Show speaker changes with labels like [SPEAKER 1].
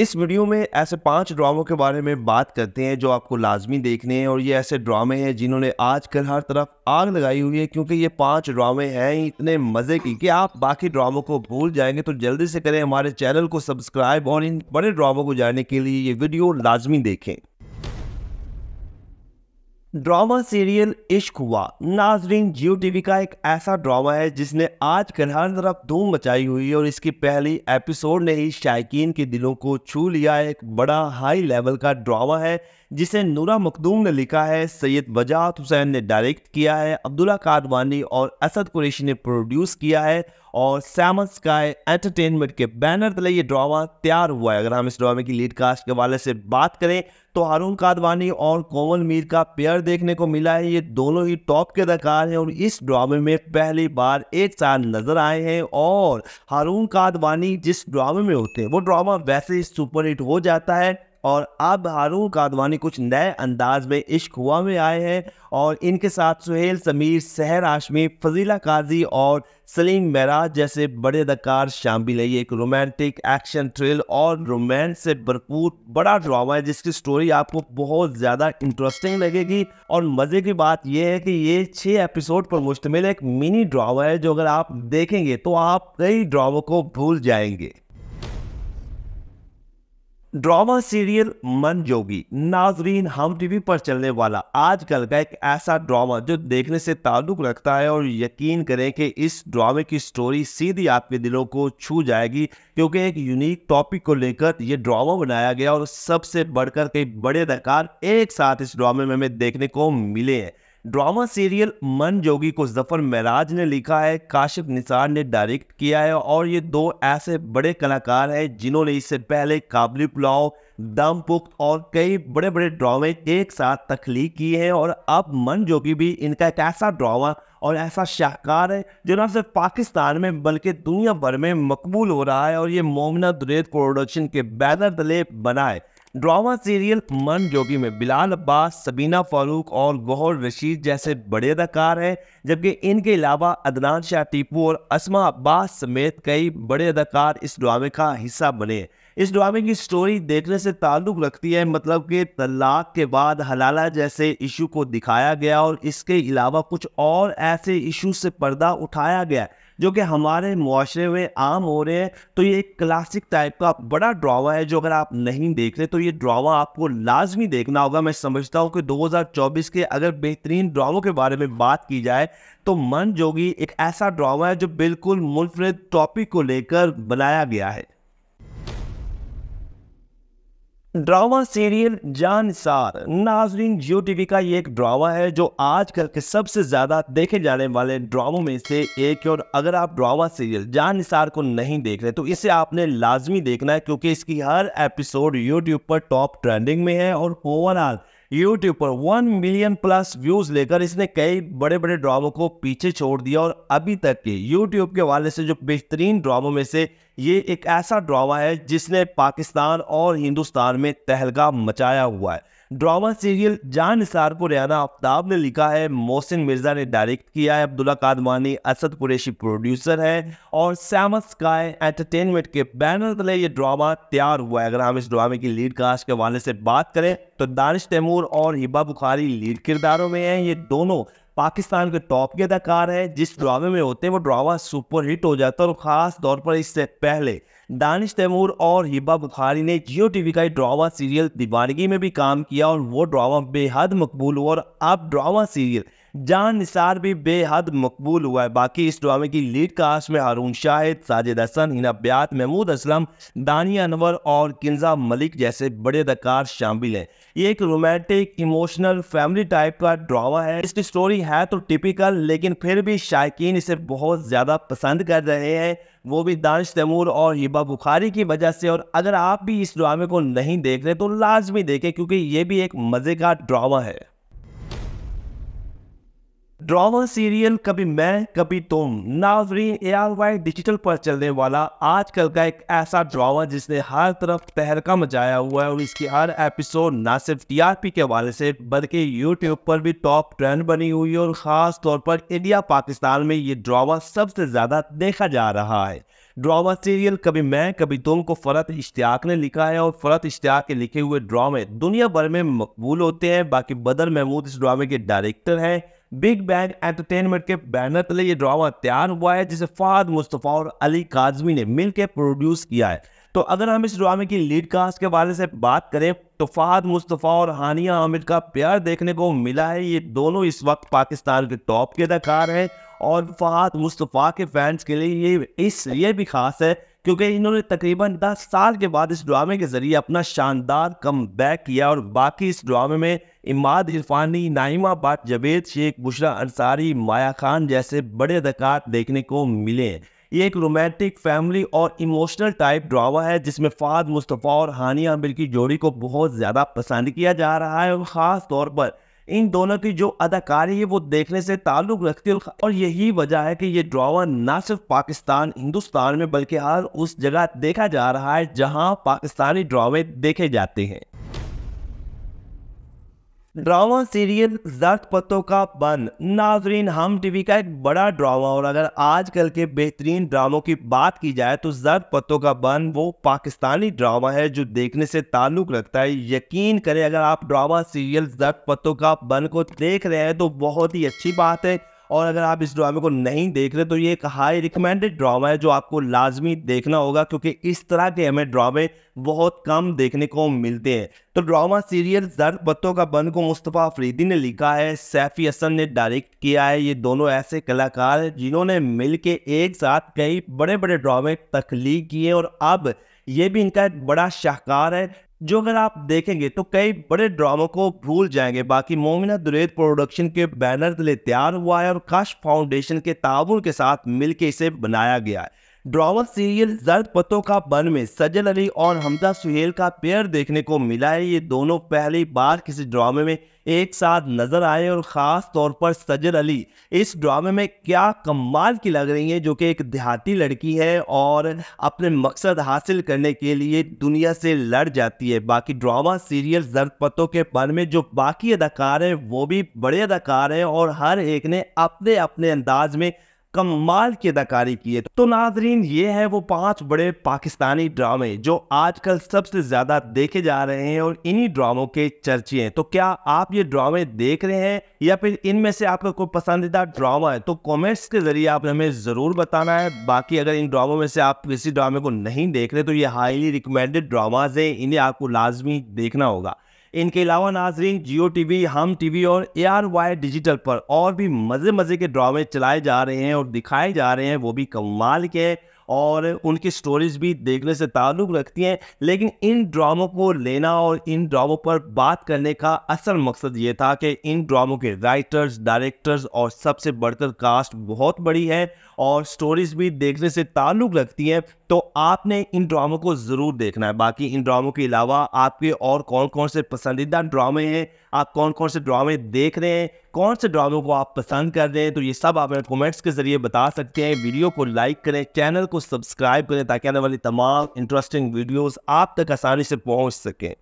[SPEAKER 1] इस वीडियो में ऐसे पांच ड्रामों के बारे में बात करते हैं जो आपको लाजमी देखने हैं और ये ऐसे ड्रामे हैं जिन्होंने आजकल हर तरफ आग लगाई हुई है क्योंकि ये पांच ड्रामे हैं इतने मज़े की कि आप बाकी ड्रामों को भूल जाएंगे तो जल्दी से करें हमारे चैनल को सब्सक्राइब और इन बड़े ड्रामों को जानने के लिए ये वीडियो लाजमी देखें ड्रामा सीरियल इश्क हुआ नाजरीन जियो टीवी का एक ऐसा ड्रामा है जिसने आज कल हर तरफ धूम मचाई हुई है और इसकी पहली एपिसोड ने ही शायकीन के दिलों को छू लिया एक बड़ा हाई लेवल का ड्रामा है जिसे नूरा मखदूम ने लिखा है सैयद वजात हुसैन ने डायरेक्ट किया है अब्दुल्ला कादवानी और असद कुरेशी ने प्रोड्यूस किया है और सैमन स्काई एंटरटेनमेंट के बैनर तले ये ड्रामा तैयार हुआ है अगर हम इस ड्रामे की लीड कास्ट के हवाले से बात करें तो अरुण कादवानी और कोमल मीर का पेयर देखने को मिला है ये दोनों ही टॉप के अदाकार हैं और इस ड्रामे में पहली बार एक साथ नजर आए हैं और अरुण कादवानी जिस ड्रामे में होते हैं वो ड्रामा वैसे ही सुपरहिट हो जाता है और अब फारूक कादवानी कुछ नए अंदाज में इश्क हुआ में आए हैं और इनके साथ सुहेल समीर सहर आशमी फजीला काजी और सलीम महराज जैसे बड़े अदाकार शामिल है ये एक रोमांटिक एक्शन थ्रिल और रोमांस से भरपूर बड़ा ड्रामा है जिसकी स्टोरी आपको बहुत ज़्यादा इंटरेस्टिंग लगेगी और मज़े की बात यह है कि ये छः एपिसोड पर मुश्तमिल एक मिनी ड्रामा है जो अगर आप देखेंगे तो आप कई ड्रामों को भूल जाएंगे ड्रामा सीरियल मन जोगी नाजरीन हम टीवी पर चलने वाला आजकल का एक ऐसा ड्रामा जो देखने से ताल्लुक रखता है और यकीन करें कि इस ड्रामे की स्टोरी सीधी आपके दिलों को छू जाएगी क्योंकि एक यूनिक टॉपिक को लेकर यह ड्रामा बनाया गया और सबसे बढ़कर कई बड़े अदाकार एक साथ इस ड्रामे में हमें देखने को मिले हैं ड्रामा सीरियल मन जोगी को जफर महराज ने लिखा है काशिफ निसार ने डायरेक्ट किया है और ये दो ऐसे बड़े कलाकार हैं जिन्होंने इससे पहले काबली पुलाव दम पुख्त और कई बड़े बड़े ड्रामे एक साथ तख्लीक किए हैं और अब मन जोगी भी इनका एक ऐसा ड्रामा और ऐसा शाहकार है जो ना सिर्फ पाकिस्तान में बल्कि दुनिया भर में मकबूल हो रहा है और ये मोमना दुरेद प्रोडक्शन के बैनर तले बना है ड्रामा सीरियल मन जोगी में बिलाल अब्बास सबीना फारूक और गौहर रशीद जैसे बड़े अदाकार हैं जबकि इनके अलावा अदनान शाह टीपू और असमा अब्बास समेत कई बड़े अदाकार इस ड्रामे का हिस्सा बने इस ड्रामे की स्टोरी देखने से ताल्लुक़ रखती है मतलब कि तलाक के बाद हलाला जैसे इशू को दिखाया गया और इसके अलावा कुछ और ऐसे इशू से पर्दा उठाया गया है जो कि हमारे माशरे में आम हो रहे हैं तो ये एक क्लासिक टाइप का बड़ा ड्रामा है जो अगर आप नहीं देख रहे तो ये ड्रामा आपको लाजमी देखना होगा मैं समझता हूँ कि 2024 के अगर बेहतरीन ड्रामों के बारे में बात की जाए तो मन जोगी एक ऐसा ड्रामा है जो बिल्कुल मुनफरद टॉपिक को लेकर बनाया गया है ड्रामा सीरियल जानसार नाजरीन जियो टीवी का ये एक ड्रामा है जो आजकल के सबसे ज्यादा देखे जाने वाले ड्रामों में से एक है और अगर आप ड्रामा सीरियल जानसार को नहीं देख रहे तो इसे आपने लाजमी देखना है क्योंकि इसकी हर एपिसोड यूट्यूब पर टॉप ट्रेंडिंग में है और ओवरऑल यूट्यूब पर वन मिलियन प्लस व्यूज लेकर इसने कई बड़े बड़े ड्रामों को पीछे छोड़ दिया और अभी तक के यूट्यूब के वाले से जो बेहतरीन ड्रामों में से ये एक ऐसा ड्रामा है जिसने पाकिस्तान और हिंदुस्तान में तहलका मचाया हुआ है ड्रामा सीरियल जान निसार को रियाना आफ्ताब ने लिखा है मोहसिन मिर्जा ने डायरेक्ट किया है अब्दुल्ला कादमानी असद कुरेशी प्रोड्यूसर है और सैमस स्काई एंटरटेनमेंट के बैनर तले ये ड्रामा तैयार हुआ है अगर हम इस ड्रामे की लीड कास्ट के हवाले से बात करें तो दानिश तैमूर और हिबा बुखारी लीड किरदारों में हैं ये दोनों पाकिस्तान के टॉप के अदाकार हैं जिस ड्रामे में होते हैं वो ड्रामा सुपरहिट हो जाता है और ख़ास तौर पर इससे पहले दानिश तैमूर और हिबा बुखारी ने जियो टीवी का एक ड्रामा सीरियल दीवानगी में भी काम किया और वो ड्रामा बेहद मकबूल हुआ और अब ड्रामा सीरियल जहां निसार भी बेहद मकबूल हुआ है बाकी इस ड्रामे की लीड कास्ट में हारून शाहिद साजिद हसन हिना ब्यात महमूद असलम दानी अनवर और किन्जा मलिक जैसे बड़े अदाकार शामिल हैं ये एक रोमांटिक इमोशनल फैमिली टाइप का ड्रामा है इसकी स्टोरी है तो टिपिकल लेकिन फिर भी शायकीन इसे बहुत ज़्यादा पसंद कर रहे हैं वो भी दानिश तैमूर और हिबा बुखारी की वजह से और अगर आप भी इस ड्रामे को नहीं देख रहे तो लाजमी देखें क्योंकि ये भी एक मज़े का ड्रामा है ड्रामा सीरियल कभी मैं कभी तुम नावरी ए आर वाई डिजिटल पर चलने वाला आजकल का एक ऐसा ड्रामा जिसने हर तरफ तहरका मचाया हुआ है और इसकी हर एपिसोड ना सिर्फ टीआरपी के हवाले से बल्कि यूट्यूब पर भी टॉप ट्रेंड बनी हुई है और ख़ास तौर पर इंडिया पाकिस्तान में ये ड्रामा सबसे ज़्यादा देखा जा रहा है ड्रामा सीरियल कभी मैं कभी तुम को फरत इश्तियाक ने लिखा है और फरत इश्तियाक के लिखे हुए ड्रामे दुनिया भर में मकबूल होते हैं बाकी बदर महमूद इस ड्रामे के डायरेक्टर हैं बिग बैंग एंटरटेनमेंट के बैनर तले ये ड्रामा तैयार हुआ है जिसे फाद मुस्तफ़ा और अली काजमी ने मिलकर प्रोड्यूस किया है तो अगर हम इस ड्रामे की लीड कास्ट के बारे से बात करें तो फ़ाद मुस्तफ़ा और हानिया आमिर का प्यार देखने को मिला है ये दोनों इस वक्त पाकिस्तान के टॉप के अदाकार हैं और फ़ाद मुस्तफ़ा के फैंस के लिए ये इसलिए भी खास है क्योंकि इन्होंने तकरीबन 10 साल के बाद इस ड्रामे के जरिए अपना शानदार कम किया और बाकी इस ड्रामे में इमाद इरफानी नाइमा बाट जवेद शेख बुशरा अंसारी माया खान जैसे बड़े अदकार देखने को मिले ये एक रोमांटिक फैमिली और इमोशनल टाइप ड्रामा है जिसमें फाद मुस्तफ़ा और हानिया आमिर की जोड़ी को बहुत ज़्यादा पसंद किया जा रहा है और ख़ास तौर पर इन दोनों की जो अदाकारी है वो देखने से ताल्लुक रखती है और यही वजह है कि ये ड्रामा ना सिर्फ पाकिस्तान हिंदुस्तान में बल्कि हर उस जगह देखा जा रहा है जहाँ पाकिस्तानी ड्रामे देखे जाते हैं ड्रामा सीरियल जट पत्तों का बंद नाजरीन हम टीवी का एक बड़ा ड्रामा और अगर आजकल के बेहतरीन ड्रामों की बात की जाए तो जट पतों का बंद वो पाकिस्तानी ड्रामा है जो देखने से ताल्लुक रखता है यकीन करें अगर आप ड्रामा सीरियल जट पत्तों का बंद को देख रहे हैं तो बहुत ही अच्छी बात है और अगर आप इस ड्रामे को नहीं देख रहे तो ये एक हाई रिकमेंडेड ड्रामा है जो आपको लाजमी देखना होगा क्योंकि इस तरह के हमें ड्रामे बहुत कम देखने को मिलते हैं तो ड्रामा सीरियल दर्द बत्तों का बंद को मुस्तफ़ा अफरीदी ने लिखा है सैफी हसन ने डायरेक्ट किया है ये दोनों ऐसे कलाकार हैं जिन्होंने मिल के एक साथ कई बड़े बड़े ड्रामे तख्लीक किए और अब ये भी इनका एक बड़ा शाहकार है जो अगर आप देखेंगे तो कई बड़े ड्रामों को भूल जाएंगे बाकी मोमिना दुरेद प्रोडक्शन के बैनर तले तैयार हुआ है और काश फाउंडेशन के ताबुन के साथ मिलकर इसे बनाया गया है ड्रामा सीरियल जर्द पतों का बन में सजल अली और हमजा सुहेल का पेयर देखने को मिला है ये दोनों पहली बार किसी ड्रामे में एक साथ नजर आए और ख़ास तौर पर सजल अली इस ड्रामे में क्या कमाल की लग रही है जो कि एक देहाती लड़की है और अपने मकसद हासिल करने के लिए दुनिया से लड़ जाती है बाकी ड्रामा सीरियल जर्द पतों के बन में जो बाकी अदाकार हैं वो भी बड़े अदाकार हैं और हर एक ने अपने अपने अंदाज में कमाल की अदाकारी की है तो नाजरीन ये है वो पांच बड़े पाकिस्तानी ड्रामे जो आजकल सबसे ज्यादा देखे जा रहे हैं और इन्हीं ड्रामों के चर्चे हैं तो क्या आप ये ड्रामे देख रहे हैं या फिर इनमें से आपका कोई पसंदीदा ड्रामा है तो कमेंट्स के जरिए आप हमें जरूर बताना है बाकी अगर इन ड्रामों में से आप किसी ड्रामे को नहीं देख रहे तो ये हाईली रिकमेंडेड ड्रामाज है इन्हें आपको लाजमी देखना होगा इनके अलावा नाजरीन जियो टीवी हम टीवी और ए आर वाई डिजिटल पर और भी मज़े मज़े के ड्रामे चलाए जा रहे हैं और दिखाए जा रहे हैं वो भी कमाल के और उनकी स्टोरीज भी देखने से ताल्लुक़ रखती हैं लेकिन इन ड्रामों को लेना और इन ड्रामों पर बात करने का असल मकसद ये था कि इन ड्रामों के राइटर्स डायरेक्टर्स और सबसे बढ़कर कास्ट बहुत बड़ी है और स्टोरीज भी देखने से ताल्लुक़ रखती हैं तो आपने इन ड्रामों को ज़रूर देखना है बाकी इन ड्रामों के अलावा आपके और कौन कौन से पसंदीदा ड्रामे हैं आप कौन कौन से ड्रामे देख रहे हैं कौन से ड्रामों को आप पसंद कर रहे हैं तो ये सब आप कमेंट्स के जरिए बता सकते हैं वीडियो को लाइक करें चैनल को सब्सक्राइब करें ताकि आने वाली तमाम इंटरेस्टिंग वीडियोस आप तक आसानी से पहुंच सकें